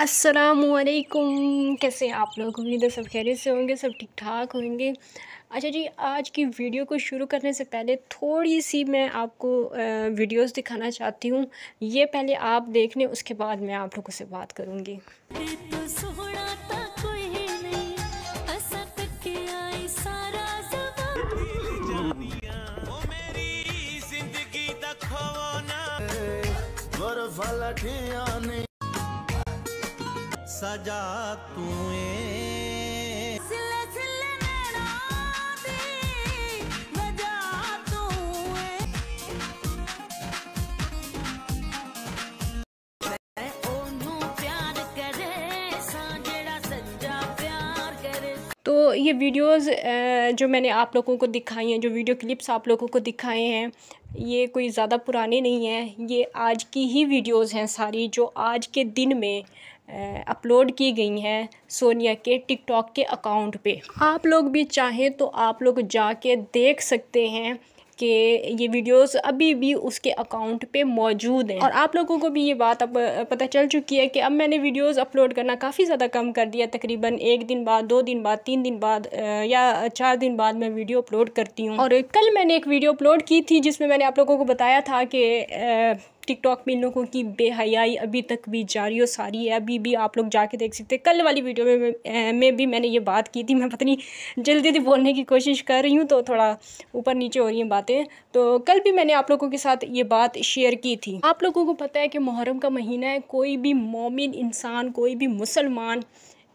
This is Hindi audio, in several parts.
असलकुम कैसे हैं आप लोग उम्मीद है सब खैरियत से होंगे सब ठीक ठाक होंगे अच्छा जी आज की वीडियो को शुरू करने से पहले थोड़ी सी मैं आपको वीडियोस दिखाना चाहती हूँ ये पहले आप देख लें उसके बाद मैं आप लोगों से बात करूँगी तो वाला सजा तुए तो ये वीडियोस जो मैंने आप लोगों को दिखाई हैं जो वीडियो क्लिप्स आप लोगों को दिखाए हैं ये कोई ज़्यादा पुराने नहीं हैं ये आज की ही वीडियोस हैं सारी जो आज के दिन में अपलोड की गई हैं सोनिया के टिकटॉक के अकाउंट पे आप लोग भी चाहें तो आप लोग जाके देख सकते हैं कि ये वीडियोस अभी भी उसके अकाउंट पे मौजूद हैं और आप लोगों को भी ये बात अब पता चल चुकी है कि अब मैंने वीडियोस अपलोड करना काफ़ी ज़्यादा कम कर दिया तकरीबन एक दिन बाद दो दिन बाद तीन दिन बाद या चार दिन बाद मैं वीडियो अपलोड करती हूँ और कल मैंने एक वीडियो अपलोड की थी जिसमें मैंने आप लोगों को बताया था कि टिकटॉक में इन लोगों की बेहयाई अभी तक भी जारी और सारी है अभी भी आप लोग जाके देख सकते हैं कल वाली वीडियो में में भी मैंने ये बात की थी मैं पता नहीं जल्दी जल्दी बोलने की कोशिश कर रही हूँ तो थोड़ा ऊपर नीचे हो रही हैं बातें तो कल भी मैंने आप लोगों के साथ ये बात शेयर की थी आप लोगों को पता है कि मुहर्रम का महीना है कोई भी मोमिन इंसान कोई भी मुसलमान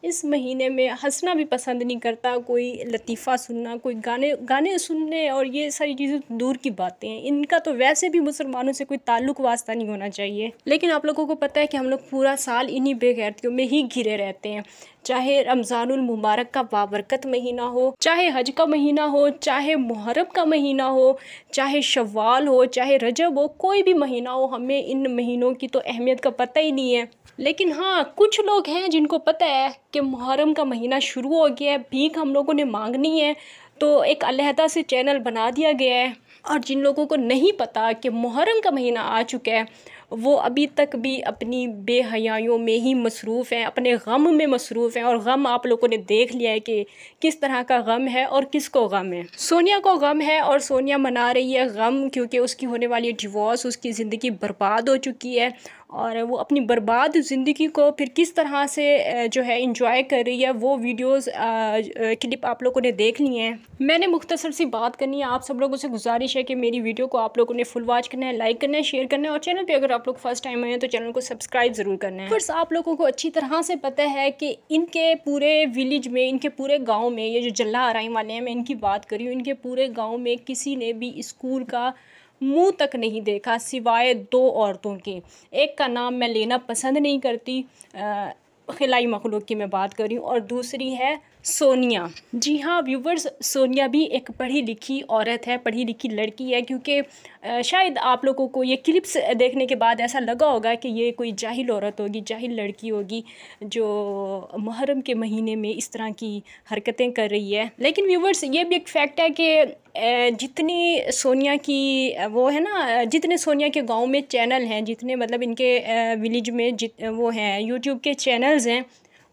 इस महीने में हंसना भी पसंद नहीं करता कोई लतीफ़ा सुनना कोई गाने गाने सुनने और ये सारी चीज़ें दूर की बातें हैं इनका तो वैसे भी मुसलमानों से कोई ताल्लुक वास्ता नहीं होना चाहिए लेकिन आप लोगों को पता है कि हम लोग पूरा साल इन्हीं बेगैरतियों में ही घिरे रहते हैं चाहे रमज़ानुल मुबारक का बाबरकत महीना हो चाहे हज का महीना हो चाहे मुहरम का महीना हो चाहे शवाल हो चाहे रजब हो कोई भी महीना हो हमें इन महीनों की तो अहमियत का पता ही नहीं है लेकिन हाँ कुछ लोग हैं जिनको पता है कि मुहर्रम का महीना शुरू हो गया है भीख हम लोगों ने मांगनी है तो एक अलहदा से चैनल बना दिया गया है और जिन लोगों को नहीं पता कि मुहर्रम का महीना आ चुका है वो अभी तक भी अपनी बेहयाइयों में ही मसरूफ़ हैं अपने गम में मसरूफ़ हैं और गम आप लोगों ने देख लिया है कि किस तरह का गम है और किस को गम है सोनिया को गम है और सोनिया मना रही है गम क्योंकि उसकी होने वाली डिवोर्स उसकी ज़िंदगी बर्बाद हो चुकी है और वो अपनी बर्बाद ज़िंदगी को फिर किस तरह से जो है इंजॉय कर रही है वो वीडियोस क्लिप आप लोगों ने देख ली हैं मैंने मुख्तसर सी बात करनी है आप सब लोगों से गुजारिश है कि मेरी वीडियो को आप लोगों ने फुल वॉच करना है लाइक करना है शेयर करना है और चैनल पर अगर आप आप लोग फर्स्ट टाइम आए हैं तो चैनल को सब्सक्राइब ज़रूर करना है फिर आप लोगों को अच्छी तरह से पता है कि इनके पूरे विलेज में इनके पूरे गाँव में ये जो जल्ला आरई वाले हैं मैं इनकी बात करी हूँ इनके पूरे गाँव में किसी ने भी स्कूल का मुँह तक नहीं देखा सिवाय दो औरतों के एक का नाम मैं लेना पसंद नहीं करती आ, खिलाई मखलूक की मैं बात कर रही हूँ और दूसरी है सोनिया जी हाँ व्यूवर्स सोनिया भी एक पढ़ी लिखी औरत है पढ़ी लिखी लड़की है क्योंकि शायद आप लोगों को ये क्लिप्स देखने के बाद ऐसा लगा होगा कि ये कोई जाहिल औरत होगी जाहिल लड़की होगी जो मुहर्रम के महीने में इस तरह की हरकतें कर रही है लेकिन व्यूवर्स ये भी एक फैक्ट है कि जितनी सोनिया की वो है ना जितने सोनिया के गांव में चैनल हैं जितने मतलब इनके विलेज में जित वो हैं यूट्यूब के चैनल्स हैं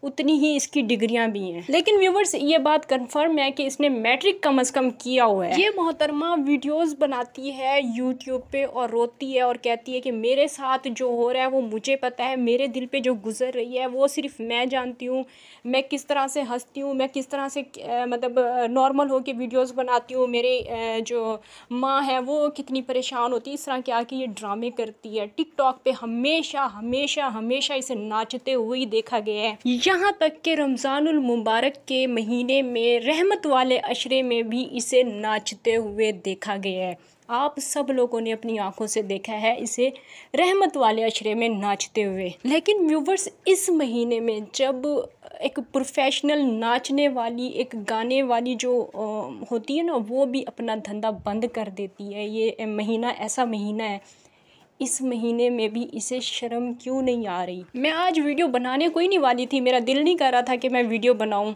उतनी ही इसकी डिग्रियां भी हैं लेकिन व्यूवर्स ये बात कंफर्म है कि इसने मैट्रिक कम अज़ कम किया हुआ है ये मोहतरमा वीडियोस बनाती है यूट्यूब पे और रोती है और कहती है कि मेरे साथ जो हो रहा है वो मुझे पता है मेरे दिल पे जो गुजर रही है वो सिर्फ मैं जानती हूँ मैं किस तरह से हंसती हूँ मैं किस तरह से मतलब नॉर्मल होकर वीडियोज़ बनाती हूँ मेरे जो माँ है वो कितनी परेशान होती है इस तरह के आके ये ड्रामे करती है टिकटॉक पे हमेशा हमेशा हमेशा इसे नाचते हुए देखा गया है यहाँ तक कि मुबारक के महीने में रहमत वाले अशरे में भी इसे नाचते हुए देखा गया है आप सब लोगों ने अपनी आंखों से देखा है इसे रहमत वाले अशरे में नाचते हुए लेकिन व्यूवर्स इस महीने में जब एक प्रोफेशनल नाचने वाली एक गाने वाली जो होती है ना वो भी अपना धंधा बंद कर देती है ये महीना ऐसा महीना है इस महीने में भी इसे शर्म क्यों नहीं आ रही मैं आज वीडियो बनाने को ही नहीं वाली थी मेरा दिल नहीं कर रहा था कि मैं वीडियो बनाऊँ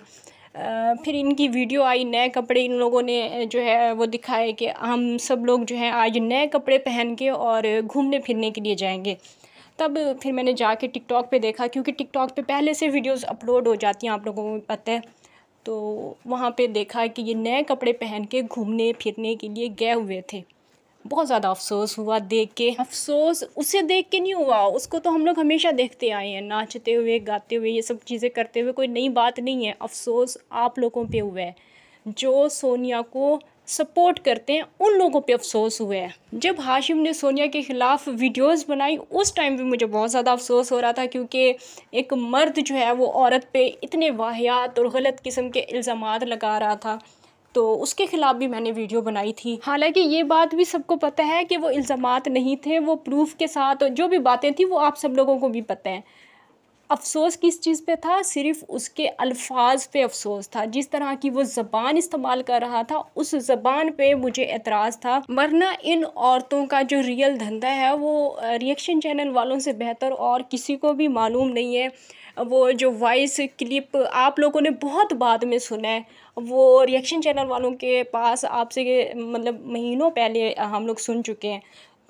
फिर इनकी वीडियो आई नए कपड़े इन लोगों ने जो है वो दिखाए कि हम सब लोग जो हैं आज नए कपड़े पहन के और घूमने फिरने के लिए जाएंगे तब फिर मैंने जाके टिकटॉक पे देखा क्योंकि टिकटॉक पे पहले से वीडियोस अपलोड हो जाती हैं आप लोगों को पता है तो वहाँ पे देखा कि ये नए कपड़े पहन के घूमने फिरने के लिए गए हुए थे बहुत ज़्यादा अफसोस हुआ देख के अफसोस उसे देख के नहीं हुआ उसको तो हम लोग हमेशा देखते आए हैं नाचते हुए गाते हुए ये सब चीज़ें करते हुए कोई नई बात नहीं है अफसोस आप लोगों पे हुआ है जो सोनिया को सपोर्ट करते हैं उन लोगों पे अफसोस हुआ है जब हाशिम ने सोनिया के ख़िलाफ़ वीडियोस बनाई उस टाइम भी मुझे बहुत ज़्यादा अफसोस हो रहा था क्योंकि एक मर्द जो है वो औरत पे इतने वाहियात और गलत किस्म के इल्ज़ाम लगा रहा था तो उसके ख़िलाफ़ भी मैंने वीडियो बनाई थी हालांकि ये बात भी सबको पता है कि वो इल्ज़ाम नहीं थे वो प्रूफ के साथ जो भी बातें थी वो आप सब लोगों को भी पता है अफसोस किस चीज़ पे था सिर्फ उसके अल्फाज पे अफसोस था जिस तरह की वो ज़बान इस्तेमाल कर रहा था उस ज़बान पे मुझे एतराज़ था वरना इन औरतों का जो रियल धंधा है वो रिएक्शन चैनल वालों से बेहतर और किसी को भी मालूम नहीं है वो जो वॉइस क्लिप आप लोगों ने बहुत बाद में सुना है वो रिएक्शन चैनल वालों के पास आपसे मतलब महीनों पहले हम लोग सुन चुके हैं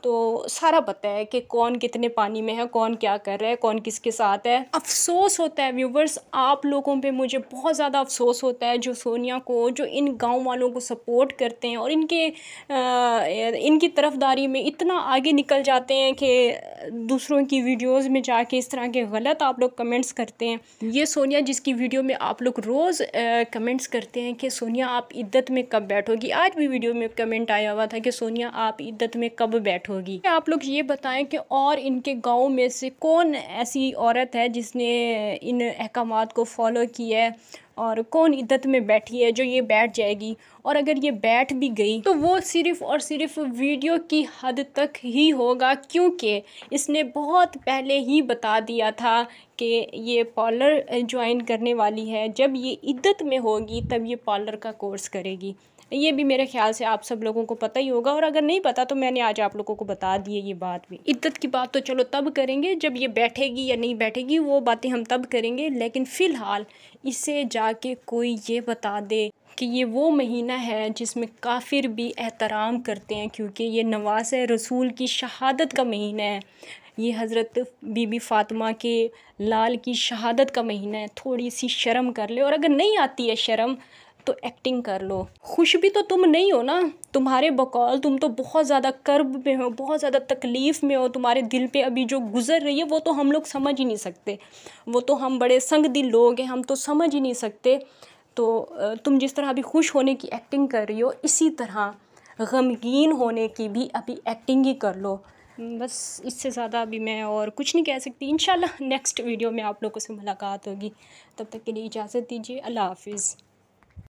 तो सारा पता है कि कौन कितने पानी में है कौन क्या कर रहा है कौन किसके साथ है अफसोस होता है व्यूवर्स आप लोगों पे मुझे बहुत ज़्यादा अफसोस होता है जो सोनिया को जो इन गांव वालों को सपोर्ट करते हैं और इनके आ, इनकी तरफदारी में इतना आगे निकल जाते हैं कि दूसरों की वीडियोज़ में जाके इस तरह के गलत आप लोग कमेंट्स करते हैं ये सोनिया जिसकी वीडियो में आप लोग रोज़ कमेंट्स करते हैं कि सोनिया आप इद्दत में कब बैठोगी आज भी वीडियो में कमेंट आया हुआ था कि सोनिया आप इद्दत में कब बैठोगी होगी आप लोग ये बताएं कि और इनके गांव में से कौन ऐसी औरत है जिसने इन अहकाम को फॉलो किया है और कौन इद्दत में बैठी है जो ये बैठ जाएगी और अगर ये बैठ भी गई तो वो सिर्फ़ और सिर्फ वीडियो की हद तक ही होगा क्योंकि इसने बहुत पहले ही बता दिया था कि ये पार्लर ज्वाइन करने वाली है जब ये इद्दत में होगी तब ये पार्लर का कोर्स करेगी ये भी मेरे ख्याल से आप सब लोगों को पता ही होगा और अगर नहीं पता तो मैंने आज आप लोगों को बता दी है ये बात भी इद्दत की बात तो चलो तब करेंगे जब ये बैठेगी या नहीं बैठेगी वो बातें हम तब करेंगे लेकिन फ़िलहाल इसे जाके कोई ये बता दे कि ये वो महीना है जिसमें काफिर भी एहतराम करते हैं क्योंकि ये नवास रसूल की शहादत का महीना है ये हज़रत बीबी फ़ातिमा के लाल की शहादत का महीना है थोड़ी सी शर्म कर ले और अगर नहीं आती है शर्म तो एक्टिंग कर लो खुश भी तो तुम नहीं हो ना तुम्हारे बकौल तुम तो बहुत ज़्यादा कर्ब में हो बहुत ज़्यादा तकलीफ़ में हो तुम्हारे दिल पे अभी जो गुज़र रही है वो तो हम लोग समझ ही नहीं सकते वो तो हम बड़े संग दिल लोग हैं हम तो समझ ही नहीं सकते तो तुम जिस तरह अभी खुश होने की एक्टिंग कर रही हो इसी तरह गमगीन होने की भी अभी एक्टिंग ही कर लो हम्म, बस इससे ज़्यादा अभी मैं और कुछ नहीं कह सकती इन नेक्स्ट वीडियो में आप लोगों से मुलाकात होगी तब तक के लिए इजाज़त दीजिए अल्लाह हाफिज़